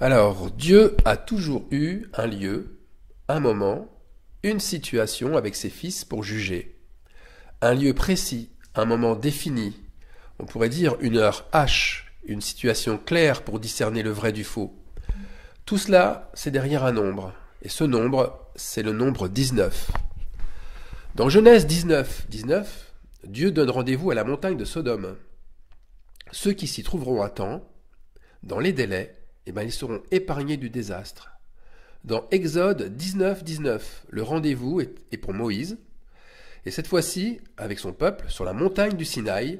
Alors, Dieu a toujours eu un lieu, un moment, une situation avec ses fils pour juger. Un lieu précis, un moment défini, on pourrait dire une heure H, une situation claire pour discerner le vrai du faux. Tout cela, c'est derrière un nombre, et ce nombre, c'est le nombre 19. Dans Genèse 19, Dieu donne rendez-vous à la montagne de Sodome. Ceux qui s'y trouveront à temps, dans les délais, eh ben, ils seront épargnés du désastre. Dans Exode 19, 19, le rendez-vous est, est pour Moïse, et cette fois-ci avec son peuple sur la montagne du Sinaï,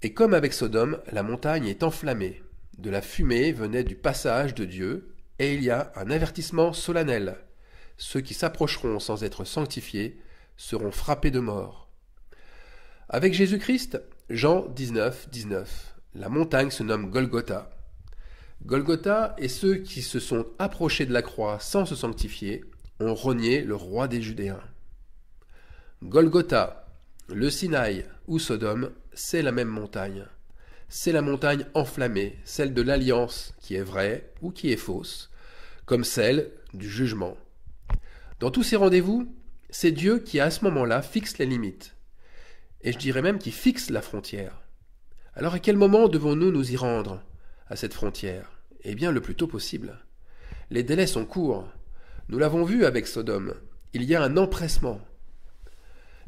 et comme avec Sodome, la montagne est enflammée. De la fumée venait du passage de Dieu, et il y a un avertissement solennel. Ceux qui s'approcheront sans être sanctifiés seront frappés de mort. Avec Jésus-Christ, Jean 19, 19, la montagne se nomme Golgotha. Golgotha et ceux qui se sont approchés de la croix sans se sanctifier ont renié le roi des Judéens. Golgotha, le Sinaï ou Sodome, c'est la même montagne. C'est la montagne enflammée, celle de l'alliance qui est vraie ou qui est fausse, comme celle du jugement. Dans tous ces rendez-vous, c'est Dieu qui à ce moment-là fixe les limites, et je dirais même qui fixe la frontière. Alors à quel moment devons-nous nous y rendre à cette frontière eh bien, le plus tôt possible. Les délais sont courts. Nous l'avons vu avec Sodome. Il y a un empressement.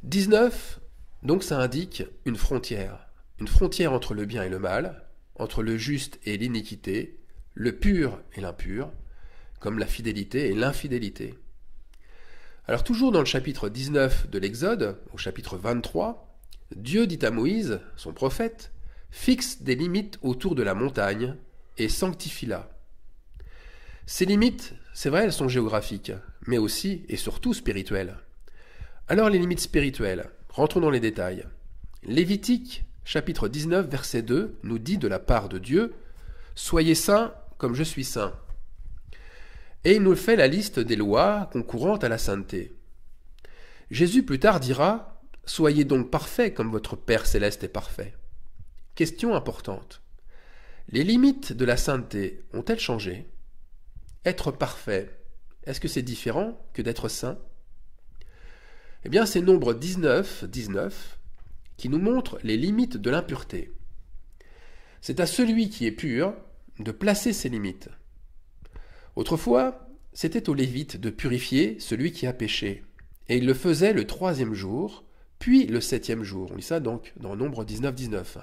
19, donc ça indique une frontière. Une frontière entre le bien et le mal, entre le juste et l'iniquité, le pur et l'impur, comme la fidélité et l'infidélité. Alors toujours dans le chapitre 19 de l'Exode, au chapitre 23, Dieu dit à Moïse, son prophète, Fixe des limites autour de la montagne, et sanctifie-la. Ces limites, c'est vrai, elles sont géographiques, mais aussi et surtout spirituelles. Alors les limites spirituelles, rentrons dans les détails. Lévitique, chapitre 19, verset 2, nous dit de la part de Dieu, Soyez saints comme je suis saint. Et il nous fait la liste des lois concourantes à la sainteté. Jésus plus tard dira, Soyez donc parfaits comme votre Père céleste est parfait. Question importante. Les limites de la sainteté ont-elles changé Être parfait, est-ce que c'est différent que d'être saint Eh bien, c'est nombre 19, 19, qui nous montre les limites de l'impureté. C'est à celui qui est pur de placer ses limites. Autrefois, c'était aux Lévites de purifier celui qui a péché, et il le faisait le troisième jour, puis le septième jour. On lit ça donc dans Nombre 19, 19.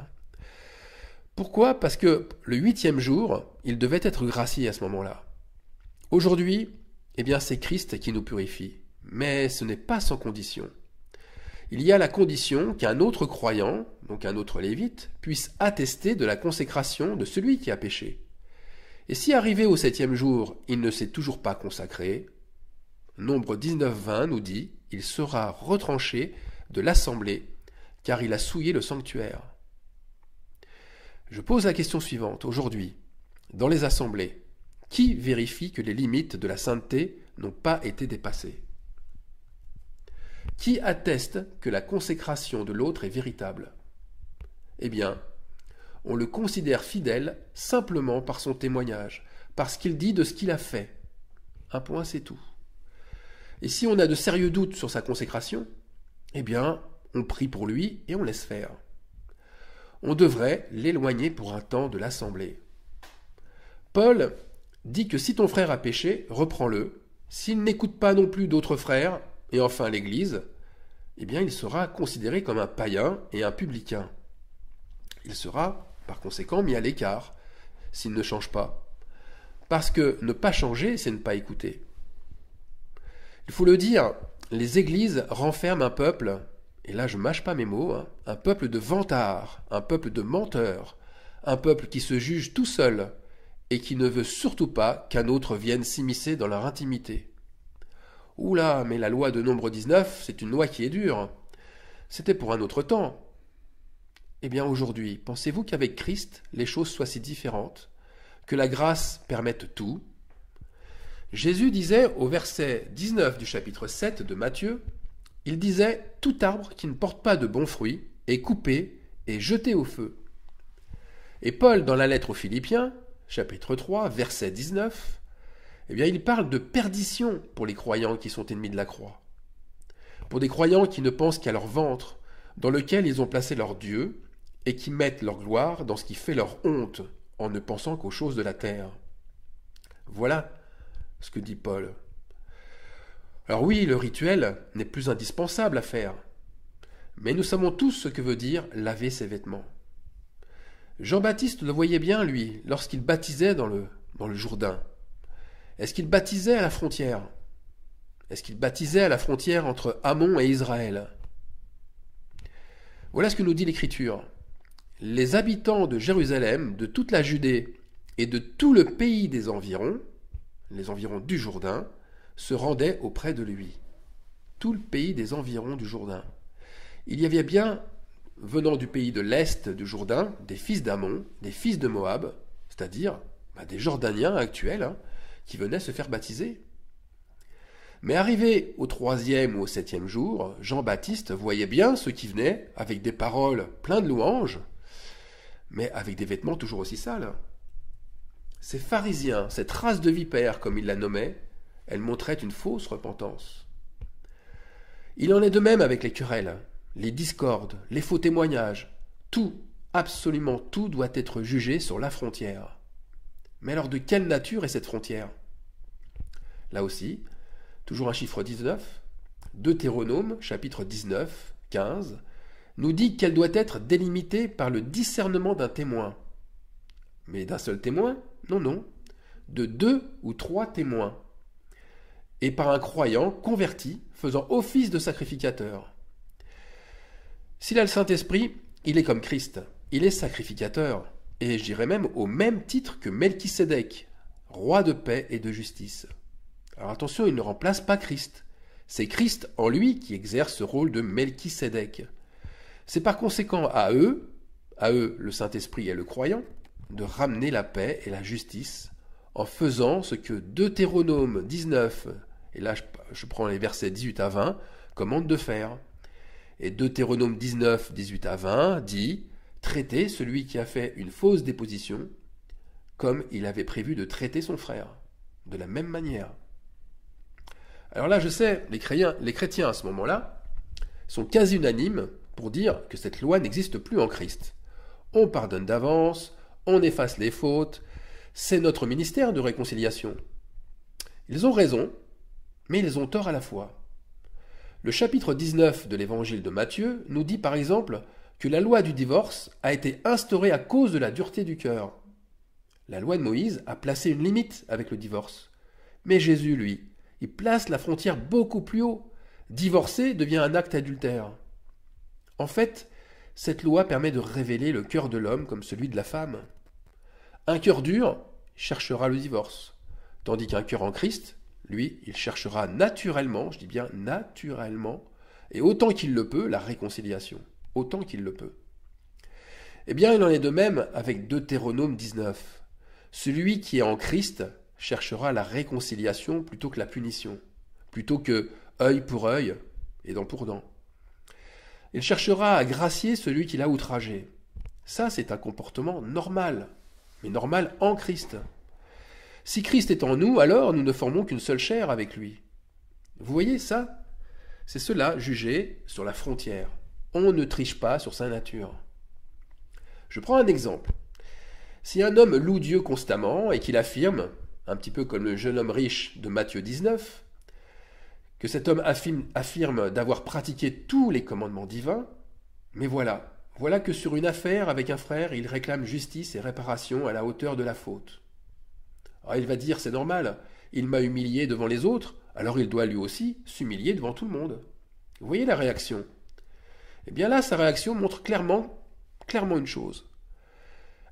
Pourquoi Parce que le huitième jour, il devait être gracié à ce moment-là. Aujourd'hui, eh bien, c'est Christ qui nous purifie. Mais ce n'est pas sans condition. Il y a la condition qu'un autre croyant, donc un autre lévite, puisse attester de la consécration de celui qui a péché. Et si arrivé au septième jour, il ne s'est toujours pas consacré, Nombre 19-20 nous dit, il sera retranché de l'assemblée, car il a souillé le sanctuaire. Je pose la question suivante aujourd'hui, dans les assemblées. Qui vérifie que les limites de la sainteté n'ont pas été dépassées Qui atteste que la consécration de l'autre est véritable Eh bien, on le considère fidèle simplement par son témoignage, parce qu'il dit de ce qu'il a fait. Un point, c'est tout. Et si on a de sérieux doutes sur sa consécration, eh bien, on prie pour lui et on laisse faire on devrait l'éloigner pour un temps de l'assemblée. Paul dit que si ton frère a péché, reprends-le. S'il n'écoute pas non plus d'autres frères, et enfin l'Église, eh bien il sera considéré comme un païen et un publicain. Il sera, par conséquent, mis à l'écart, s'il ne change pas. Parce que ne pas changer, c'est ne pas écouter. Il faut le dire, les églises renferment un peuple et là je mâche pas mes mots, hein. un peuple de vantards, un peuple de menteurs, un peuple qui se juge tout seul et qui ne veut surtout pas qu'un autre vienne s'immiscer dans leur intimité. Oula, mais la loi de nombre 19, c'est une loi qui est dure. C'était pour un autre temps. Eh bien aujourd'hui, pensez-vous qu'avec Christ, les choses soient si différentes Que la grâce permette tout Jésus disait au verset 19 du chapitre 7 de Matthieu, il disait Tout arbre qui ne porte pas de bons fruits est coupé et jeté au feu. Et Paul, dans la lettre aux Philippiens, chapitre 3, verset 19, eh bien, il parle de perdition pour les croyants qui sont ennemis de la croix. Pour des croyants qui ne pensent qu'à leur ventre, dans lequel ils ont placé leur Dieu, et qui mettent leur gloire dans ce qui fait leur honte, en ne pensant qu'aux choses de la terre. Voilà ce que dit Paul. Alors oui, le rituel n'est plus indispensable à faire, mais nous savons tous ce que veut dire laver ses vêtements. Jean-Baptiste le voyait bien, lui, lorsqu'il baptisait dans le, dans le Jourdain. Est-ce qu'il baptisait à la frontière Est-ce qu'il baptisait à la frontière entre Ammon et Israël Voilà ce que nous dit l'Écriture. Les habitants de Jérusalem, de toute la Judée et de tout le pays des environs, les environs du Jourdain, se rendaient auprès de lui. Tout le pays des environs du Jourdain. Il y avait bien, venant du pays de l'est du Jourdain, des fils d'Amon, des fils de Moab, c'est-à-dire bah, des Jordaniens actuels, hein, qui venaient se faire baptiser. Mais arrivé au troisième ou au septième jour, Jean-Baptiste voyait bien ceux qui venaient avec des paroles pleines de louanges, mais avec des vêtements toujours aussi sales. Ces pharisiens, cette race de vipères, comme il la nommait, elle montrait une fausse repentance. Il en est de même avec les querelles, les discordes, les faux témoignages. Tout, absolument tout doit être jugé sur la frontière. Mais alors de quelle nature est cette frontière Là aussi, toujours un chiffre 19, Deutéronome chapitre 19, 15, nous dit qu'elle doit être délimitée par le discernement d'un témoin. Mais d'un seul témoin Non, non, de deux ou trois témoins et par un croyant converti faisant office de sacrificateur. S'il a le Saint-Esprit, il est comme Christ, il est sacrificateur, et je dirais même au même titre que Melchisedec, roi de paix et de justice. Alors attention, il ne remplace pas Christ. C'est Christ en lui qui exerce ce rôle de Melchisedec. C'est par conséquent à eux, à eux le Saint-Esprit et le croyant, de ramener la paix et la justice en faisant ce que Deutéronome 19, et là je, prends les versets 18 à 20, commande de faire. Et Deutéronome 19, 18 à 20 dit Traitez celui qui a fait une fausse déposition comme il avait prévu de traiter son frère, de la même manière. Alors là, je sais, les les chrétiens à ce moment-là sont quasi unanimes pour dire que cette loi n'existe plus en Christ. On pardonne d'avance, on efface les fautes, c'est notre ministère de réconciliation. Ils ont raison, mais ils ont tort à la fois. Le chapitre 19 de l'évangile de Matthieu nous dit par exemple que la loi du divorce a été instaurée à cause de la dureté du cœur. La loi de Moïse a placé une limite avec le divorce. Mais Jésus, lui, il place la frontière beaucoup plus haut. Divorcer devient un acte adultère. En fait, cette loi permet de révéler le cœur de l'homme comme celui de la femme. Un cœur dur cherchera le divorce, tandis qu'un cœur en Christ lui, il cherchera naturellement, je dis bien naturellement, et autant qu'il le peut, la réconciliation. Autant qu'il le peut. Eh bien, il en est de même avec Deutéronome 19. Celui qui est en Christ cherchera la réconciliation plutôt que la punition, plutôt que œil pour œil et dent pour dent. Il cherchera à gracier celui qui l'a outragé. Ça, c'est un comportement normal, mais normal en Christ. Si Christ est en nous, alors nous ne formons qu'une seule chair avec lui. Vous voyez ça C'est cela, jugé sur la frontière. On ne triche pas sur sa nature. Je prends un exemple. Si un homme loue Dieu constamment et qu'il affirme, un petit peu comme le jeune homme riche de Matthieu 19, que cet homme affirme, affirme d'avoir pratiqué tous les commandements divins, mais voilà, voilà que sur une affaire avec un frère, il réclame justice et réparation à la hauteur de la faute. Alors ah, il va dire c'est normal, il m'a humilié devant les autres, alors il doit lui aussi s'humilier devant tout le monde. Vous voyez la réaction Eh bien là, sa réaction montre clairement, clairement une chose.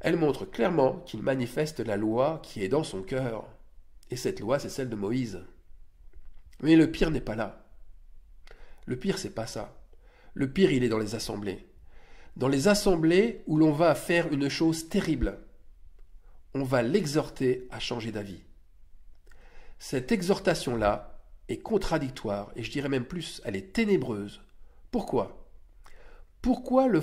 Elle montre clairement qu'il manifeste la loi qui est dans son cœur. Et cette loi, c'est celle de Moïse. Mais le pire n'est pas là. Le pire, c'est pas ça. Le pire, il est dans les assemblées. Dans les assemblées où l'on va faire une chose terrible, on va l'exhorter à changer d'avis. Cette exhortation-là est contradictoire et je dirais même plus, elle est ténébreuse. Pourquoi Pourquoi le,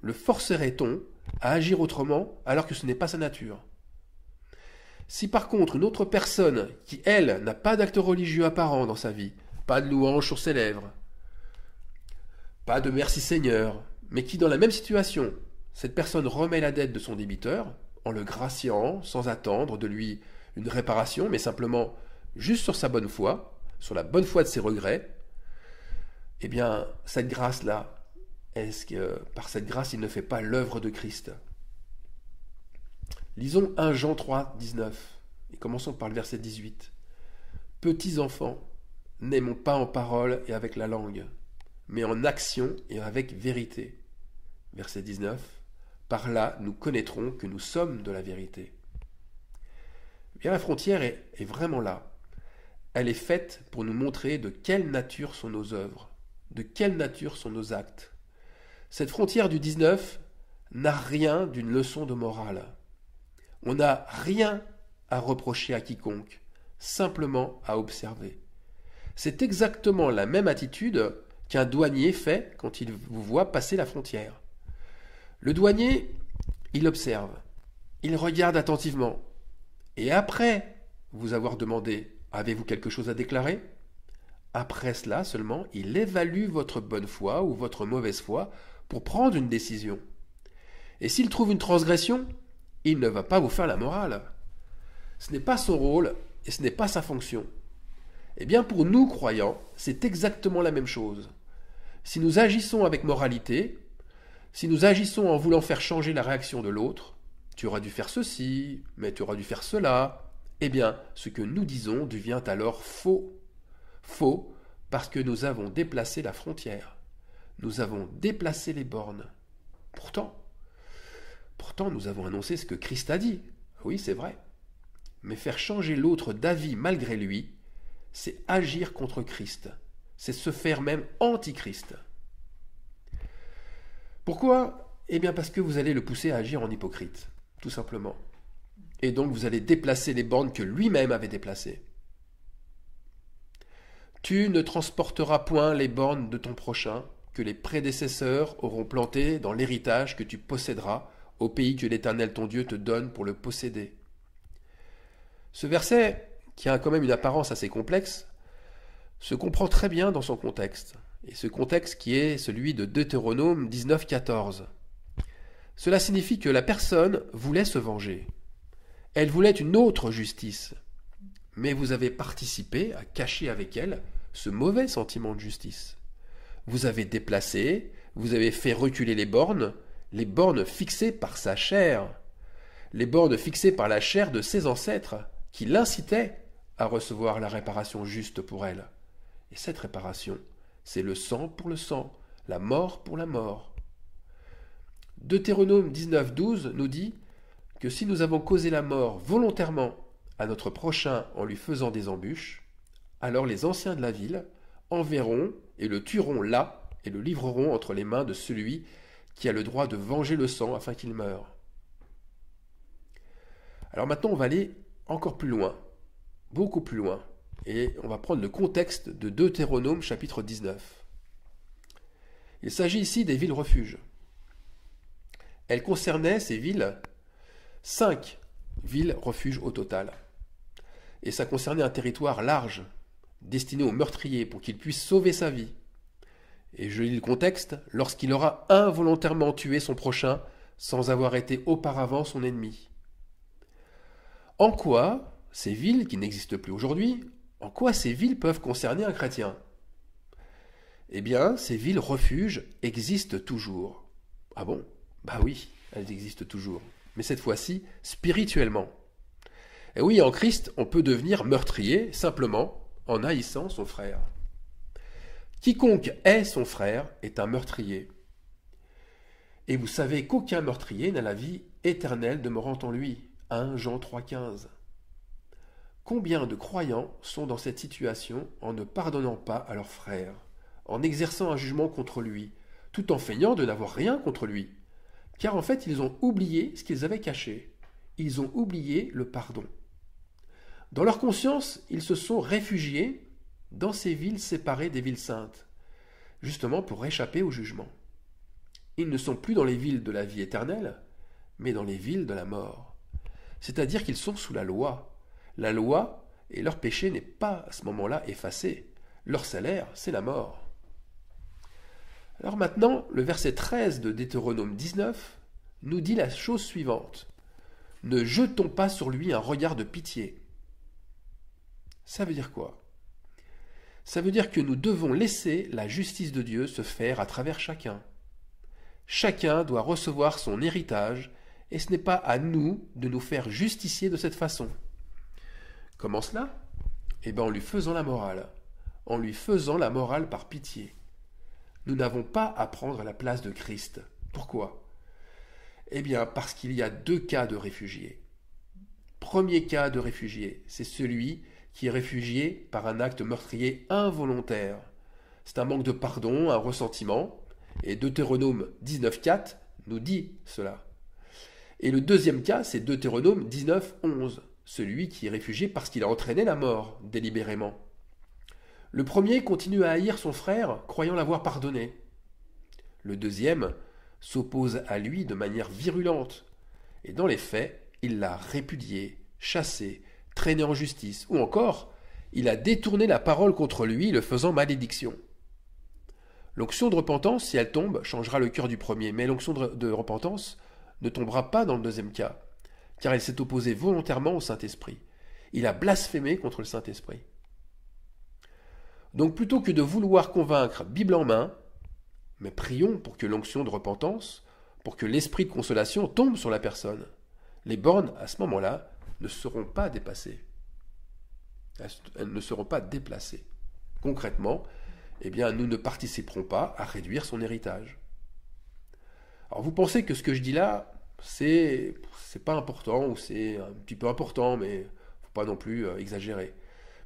le forcerait-on à agir autrement alors que ce n'est pas sa nature Si par contre une autre personne qui, elle, n'a pas d'acte religieux apparent dans sa vie, pas de louange sur ses lèvres, pas de merci Seigneur, mais qui dans la même situation, cette personne remet la dette de son débiteur, en le graciant sans attendre de lui une réparation, mais simplement juste sur sa bonne foi, sur la bonne foi de ses regrets, eh bien, cette grâce-là, est-ce que par cette grâce, il ne fait pas l'œuvre de Christ Lisons 1 Jean 3, 19, et commençons par le verset 18. Petits enfants, n'aimons pas en parole et avec la langue, mais en action et avec vérité. Verset 19. Par là, nous connaîtrons que nous sommes de la vérité. Bien, la frontière est, est vraiment là. Elle est faite pour nous montrer de quelle nature sont nos œuvres, de quelle nature sont nos actes. Cette frontière du 19 n'a rien d'une leçon de morale. On n'a rien à reprocher à quiconque, simplement à observer. C'est exactement la même attitude qu'un douanier fait quand il vous voit passer la frontière. Le douanier, il observe, il regarde attentivement, et après vous avoir demandé Avez-vous quelque chose à déclarer Après cela seulement, il évalue votre bonne foi ou votre mauvaise foi pour prendre une décision. Et s'il trouve une transgression, il ne va pas vous faire la morale. Ce n'est pas son rôle et ce n'est pas sa fonction. Eh bien pour nous croyants, c'est exactement la même chose. Si nous agissons avec moralité, si nous agissons en voulant faire changer la réaction de l'autre, tu aurais dû faire ceci, mais tu aurais dû faire cela, eh bien, ce que nous disons devient alors faux. Faux parce que nous avons déplacé la frontière. Nous avons déplacé les bornes. Pourtant, pourtant nous avons annoncé ce que Christ a dit. Oui, c'est vrai. Mais faire changer l'autre d'avis malgré lui, c'est agir contre Christ. C'est se faire même antichrist. Pourquoi Eh bien parce que vous allez le pousser à agir en hypocrite, tout simplement. Et donc vous allez déplacer les bornes que lui-même avait déplacées. Tu ne transporteras point les bornes de ton prochain que les prédécesseurs auront plantées dans l'héritage que tu posséderas au pays que l'Éternel ton Dieu te donne pour le posséder. Ce verset, qui a quand même une apparence assez complexe, se comprend très bien dans son contexte et ce contexte qui est celui de Deutéronome quatorze. Cela signifie que la personne voulait se venger. Elle voulait une autre justice. Mais vous avez participé à cacher avec elle ce mauvais sentiment de justice. Vous avez déplacé, vous avez fait reculer les bornes, les bornes fixées par sa chair, les bornes fixées par la chair de ses ancêtres, qui l'incitaient à recevoir la réparation juste pour elle. Et cette réparation, c'est le sang pour le sang, la mort pour la mort. Deutéronome 19.12 nous dit que si nous avons causé la mort volontairement à notre prochain en lui faisant des embûches, alors les anciens de la ville enverront et le tueront là et le livreront entre les mains de celui qui a le droit de venger le sang afin qu'il meure. Alors maintenant, on va aller encore plus loin, beaucoup plus loin. Et on va prendre le contexte de Deutéronome chapitre 19. Il s'agit ici des villes refuges. Elles concernaient ces villes, cinq villes refuges au total. Et ça concernait un territoire large, destiné aux meurtriers pour qu'il puisse sauver sa vie. Et je lis le contexte, lorsqu'il aura involontairement tué son prochain sans avoir été auparavant son ennemi. En quoi ces villes, qui n'existent plus aujourd'hui, en quoi ces villes peuvent concerner un chrétien Eh bien, ces villes refuges existent toujours. Ah bon Bah oui, elles existent toujours. Mais cette fois-ci, spirituellement. Et eh oui, en Christ, on peut devenir meurtrier simplement en haïssant son frère. Quiconque hait son frère est un meurtrier. Et vous savez qu'aucun meurtrier n'a la vie éternelle demeurant en lui. 1 Jean 3,15. Combien de croyants sont dans cette situation en ne pardonnant pas à leur frère, en exerçant un jugement contre lui, tout en feignant de n'avoir rien contre lui Car en fait, ils ont oublié ce qu'ils avaient caché. Ils ont oublié le pardon. Dans leur conscience, ils se sont réfugiés dans ces villes séparées des villes saintes, justement pour échapper au jugement. Ils ne sont plus dans les villes de la vie éternelle, mais dans les villes de la mort. C'est-à-dire qu'ils sont sous la loi, la loi, et leur péché n'est pas à ce moment-là effacé. Leur salaire, c'est la mort. Alors maintenant, le verset 13 de Deutéronome 19 nous dit la chose suivante. Ne jetons pas sur lui un regard de pitié. Ça veut dire quoi Ça veut dire que nous devons laisser la justice de Dieu se faire à travers chacun. Chacun doit recevoir son héritage, et ce n'est pas à nous de nous faire justicier de cette façon. Comment cela Eh bien en lui faisant la morale, en lui faisant la morale par pitié. Nous n'avons pas à prendre la place de Christ. Pourquoi Eh bien parce qu'il y a deux cas de réfugiés. Premier cas de réfugié, c'est celui qui est réfugié par un acte meurtrier involontaire. C'est un manque de pardon, un ressentiment, et Deutéronome 19.4 nous dit cela. Et le deuxième cas, c'est Deutéronome 19.11 celui qui est réfugié parce qu'il a entraîné la mort délibérément. Le premier continue à haïr son frère, croyant l'avoir pardonné. Le deuxième s'oppose à lui de manière virulente, et dans les faits, il l'a répudié, chassé, traîné en justice, ou encore, il a détourné la parole contre lui, le faisant malédiction. L'onction de repentance, si elle tombe, changera le cœur du premier, mais l'onction de repentance ne tombera pas dans le deuxième cas car il s'est opposé volontairement au Saint-Esprit. Il a blasphémé contre le Saint-Esprit. Donc plutôt que de vouloir convaincre Bible en main, mais prions pour que l'onction de repentance, pour que l'esprit de consolation tombe sur la personne. Les bornes, à ce moment-là, ne seront pas dépassées. Elles ne seront pas déplacées. Concrètement, eh bien, nous ne participerons pas à réduire son héritage. Alors vous pensez que ce que je dis là, c'est c'est pas important ou c'est un petit peu important, mais faut pas non plus euh, exagérer.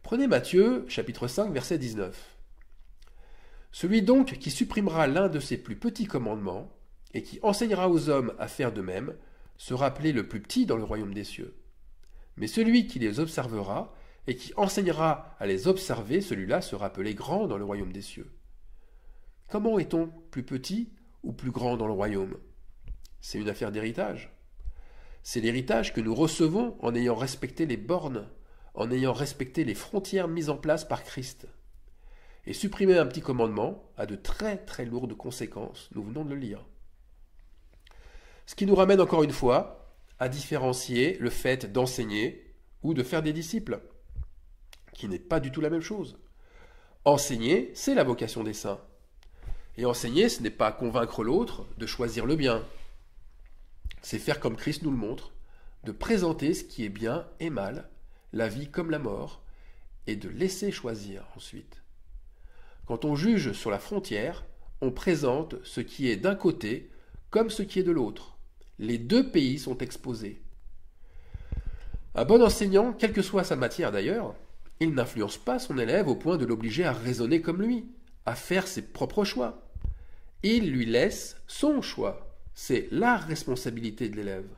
Prenez Matthieu chapitre 5 verset 19. Celui donc qui supprimera l'un de ses plus petits commandements et qui enseignera aux hommes à faire de même sera appelé le plus petit dans le royaume des cieux. Mais celui qui les observera et qui enseignera à les observer, celui-là sera appelé grand dans le royaume des cieux. Comment est-on plus petit ou plus grand dans le royaume c'est une affaire d'héritage. C'est l'héritage que nous recevons en ayant respecté les bornes, en ayant respecté les frontières mises en place par Christ. Et supprimer un petit commandement a de très très lourdes conséquences, nous venons de le lire. Ce qui nous ramène encore une fois à différencier le fait d'enseigner ou de faire des disciples, qui n'est pas du tout la même chose. Enseigner, c'est la vocation des saints. Et enseigner, ce n'est pas convaincre l'autre de choisir le bien, c'est faire comme Christ nous le montre, de présenter ce qui est bien et mal, la vie comme la mort, et de laisser choisir ensuite. Quand on juge sur la frontière, on présente ce qui est d'un côté comme ce qui est de l'autre. Les deux pays sont exposés. Un bon enseignant, quelle que soit sa matière d'ailleurs, il n'influence pas son élève au point de l'obliger à raisonner comme lui, à faire ses propres choix. Il lui laisse son choix. C'est la responsabilité de l'élève.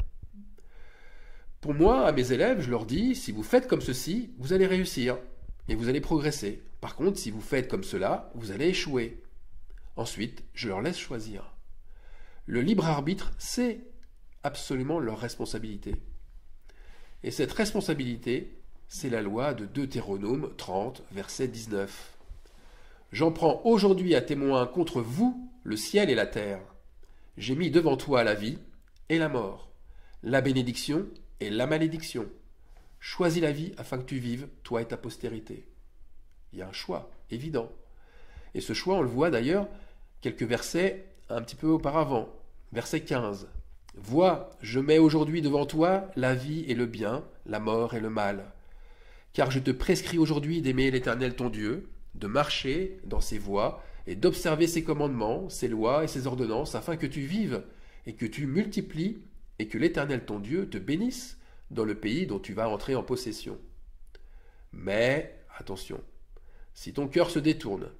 Pour moi, à mes élèves, je leur dis, si vous faites comme ceci, vous allez réussir et vous allez progresser. Par contre, si vous faites comme cela, vous allez échouer. Ensuite, je leur laisse choisir. Le libre arbitre, c'est absolument leur responsabilité. Et cette responsabilité, c'est la loi de Deutéronome 30, verset 19. J'en prends aujourd'hui à témoin contre vous le ciel et la terre, j'ai mis devant toi la vie et la mort, la bénédiction et la malédiction. Choisis la vie afin que tu vives, toi et ta postérité. Il y a un choix, évident. Et ce choix, on le voit d'ailleurs quelques versets un petit peu auparavant. Verset 15. Vois, je mets aujourd'hui devant toi la vie et le bien, la mort et le mal. Car je te prescris aujourd'hui d'aimer l'Éternel ton Dieu, de marcher dans ses voies, et d'observer ses commandements, ses lois et ses ordonnances, afin que tu vives et que tu multiplies, et que l'Éternel ton Dieu te bénisse dans le pays dont tu vas entrer en possession. Mais, attention, si ton cœur se détourne,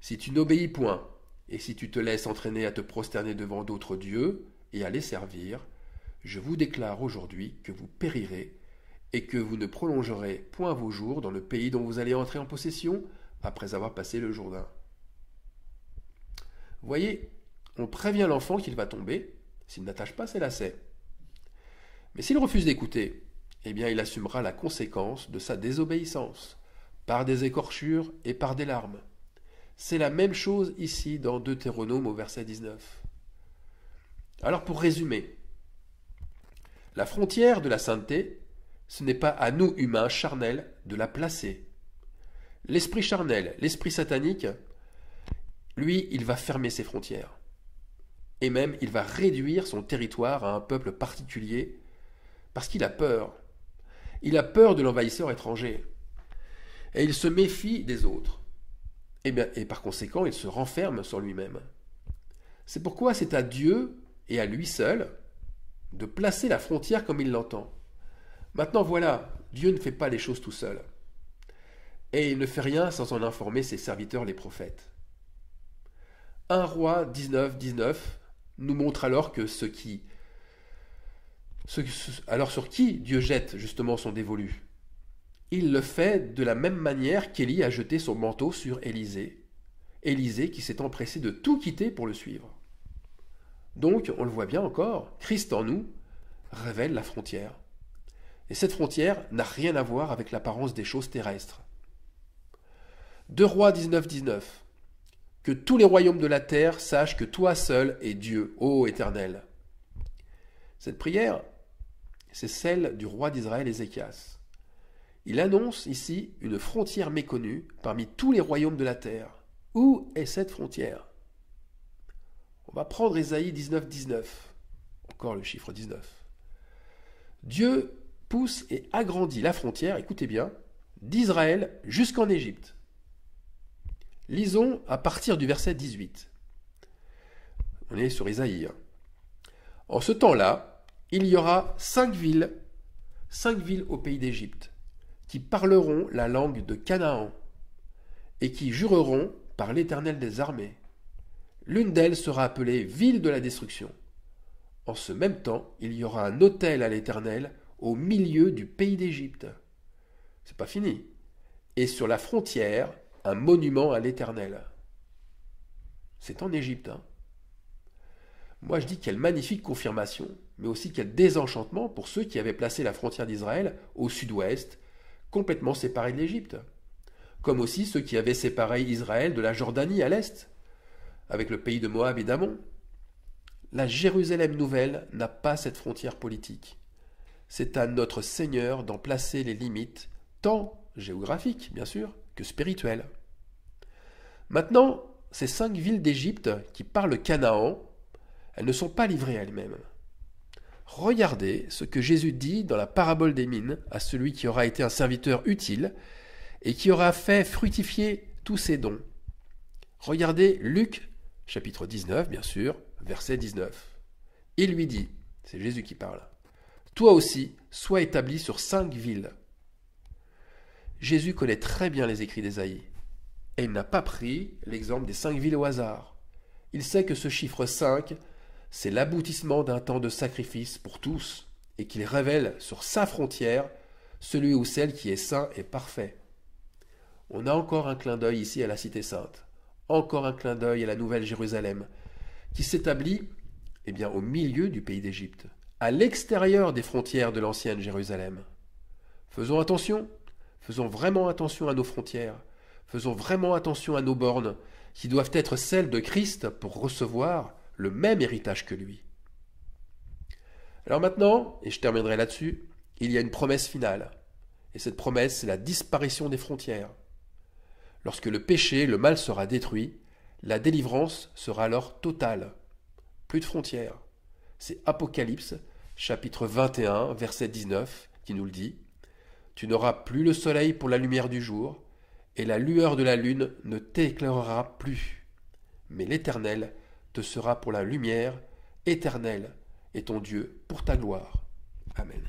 si tu n'obéis point, et si tu te laisses entraîner à te prosterner devant d'autres dieux et à les servir, je vous déclare aujourd'hui que vous périrez et que vous ne prolongerez point vos jours dans le pays dont vous allez entrer en possession après avoir passé le Jourdain voyez, on prévient l'enfant qu'il va tomber. S'il n'attache pas ses lacets. Mais s'il refuse d'écouter, eh bien il assumera la conséquence de sa désobéissance, par des écorchures et par des larmes. C'est la même chose ici dans Deutéronome au verset 19. Alors pour résumer, la frontière de la sainteté, ce n'est pas à nous humains charnels de la placer. L'esprit charnel, l'esprit satanique lui, il va fermer ses frontières. Et même, il va réduire son territoire à un peuple particulier, parce qu'il a peur. Il a peur de l'envahisseur étranger. Et il se méfie des autres. Et, eh bien, et par conséquent, il se renferme sur lui-même. C'est pourquoi c'est à Dieu, et à lui seul, de placer la frontière comme il l'entend. Maintenant voilà, Dieu ne fait pas les choses tout seul. Et il ne fait rien sans en informer ses serviteurs les prophètes. Un roi 19, 19 nous montre alors que ce qui. alors sur qui Dieu jette justement son dévolu Il le fait de la même manière qu'Élie a jeté son manteau sur Élisée. Élisée qui s'est empressée de tout quitter pour le suivre. Donc, on le voit bien encore, Christ en nous révèle la frontière. Et cette frontière n'a rien à voir avec l'apparence des choses terrestres. Deux rois 19, 19 que tous les royaumes de la terre sachent que toi seul es Dieu, ô Éternel. Cette prière, c'est celle du roi d'Israël Ézéchias. Il annonce ici une frontière méconnue parmi tous les royaumes de la terre. Où est cette frontière On va prendre Ésaïe 19, 19. Encore le chiffre 19. Dieu pousse et agrandit la frontière, écoutez bien, d'Israël jusqu'en Égypte. Lisons à partir du verset 18. On est sur Isaïe. Hein. En ce temps-là, il y aura cinq villes, cinq villes au pays d'Égypte, qui parleront la langue de Canaan, et qui jureront par l'Éternel des armées. L'une d'elles sera appelée ville de la destruction. En ce même temps, il y aura un hôtel à l'Éternel au milieu du pays d'Égypte. C'est pas fini. Et sur la frontière, un monument à l'Éternel. C'est en Égypte. Hein. Moi, je dis quelle magnifique confirmation, mais aussi quel désenchantement pour ceux qui avaient placé la frontière d'Israël au sud-ouest, complètement séparée de l'Égypte. Comme aussi ceux qui avaient séparé Israël de la Jordanie à l'est, avec le pays de Moab et d'Amon. La Jérusalem nouvelle n'a pas cette frontière politique. C'est à notre Seigneur d'en placer les limites, tant géographiques, bien sûr, que spirituelle. Maintenant, ces cinq villes d'Égypte qui parlent Canaan, elles ne sont pas livrées à elles-mêmes. Regardez ce que Jésus dit dans la parabole des mines à celui qui aura été un serviteur utile et qui aura fait fructifier tous ses dons. Regardez Luc chapitre 19, bien sûr, verset 19. Il lui dit, c'est Jésus qui parle, Toi aussi, sois établi sur cinq villes, Jésus connaît très bien les écrits d'Ésaïe. Et il n'a pas pris l'exemple des cinq villes au hasard. Il sait que ce chiffre 5, c'est l'aboutissement d'un temps de sacrifice pour tous, et qu'il révèle sur sa frontière celui ou celle qui est saint et parfait. On a encore un clin d'œil ici à la cité sainte, encore un clin d'œil à la nouvelle Jérusalem, qui s'établit eh bien, au milieu du pays d'Égypte, à l'extérieur des frontières de l'ancienne Jérusalem. Faisons attention, Faisons vraiment attention à nos frontières. Faisons vraiment attention à nos bornes, qui doivent être celles de Christ pour recevoir le même héritage que lui. Alors maintenant, et je terminerai là-dessus, il y a une promesse finale. Et cette promesse, c'est la disparition des frontières. Lorsque le péché, le mal sera détruit, la délivrance sera alors totale. Plus de frontières. C'est Apocalypse, chapitre 21, verset 19, qui nous le dit. Tu n'auras plus le soleil pour la lumière du jour, et la lueur de la lune ne t'éclairera plus. Mais l'Éternel te sera pour la lumière, éternelle, et ton Dieu pour ta gloire. Amen.